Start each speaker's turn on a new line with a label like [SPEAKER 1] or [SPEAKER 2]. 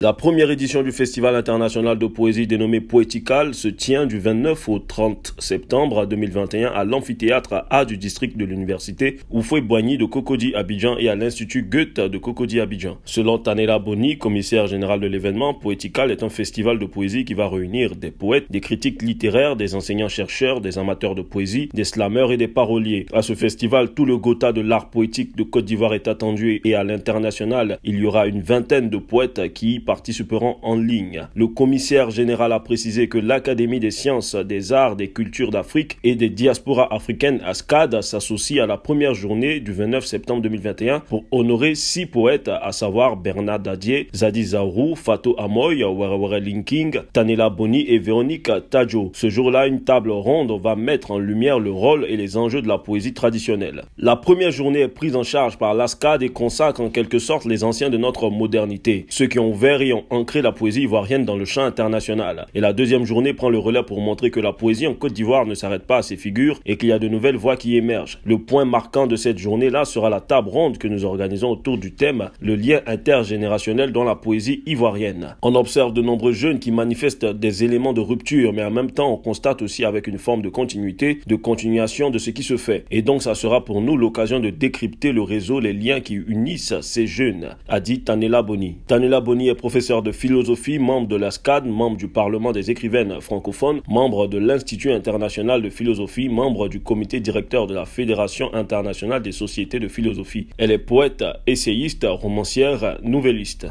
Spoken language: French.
[SPEAKER 1] La première édition du Festival international de poésie dénommé Poetical se tient du 29 au 30 septembre 2021 à l'amphithéâtre A du district de l'université Oufoué-Boigny de Cocody Abidjan et à l'Institut Goethe de Cocody Abidjan. Selon Tanela Boni, commissaire général de l'événement, Poétical est un festival de poésie qui va réunir des poètes, des critiques littéraires, des enseignants-chercheurs, des amateurs de poésie, des slameurs et des paroliers. À ce festival, tout le Gotha de l'art poétique de Côte d'Ivoire est attendu et à l'international, il y aura une vingtaine de poètes qui participeront en ligne. Le commissaire général a précisé que l'Académie des sciences, des arts, des cultures d'Afrique et des diasporas africaines, ASCAD, s'associe à la première journée du 29 septembre 2021 pour honorer six poètes, à savoir Bernard Dadier, Zadi Zaurou, Fato Amoy, Werewere Linking, Tanela Boni et Véronique Tadjo. Ce jour-là, une table ronde va mettre en lumière le rôle et les enjeux de la poésie traditionnelle. La première journée est prise en charge par l'ASCAD et consacre en quelque sorte les anciens de notre modernité, ceux qui ont ouvert ont ancré la poésie ivoirienne dans le champ international. Et la deuxième journée prend le relais pour montrer que la poésie en Côte d'Ivoire ne s'arrête pas à ses figures et qu'il y a de nouvelles voix qui émergent. Le point marquant de cette journée-là sera la table ronde que nous organisons autour du thème Le lien intergénérationnel dans la poésie ivoirienne. On observe de nombreux jeunes qui manifestent des éléments de rupture, mais en même temps on constate aussi avec une forme de continuité, de continuation de ce qui se fait. Et donc ça sera pour nous l'occasion de décrypter le réseau, les liens qui unissent ces jeunes, a dit Tanela Boni. Tanela Boni est professeur de philosophie, membre de la SCAD, membre du Parlement des écrivaines francophones, membre de l'Institut international de philosophie, membre du comité directeur de la Fédération internationale des sociétés de philosophie. Elle est poète, essayiste, romancière, nouvelliste.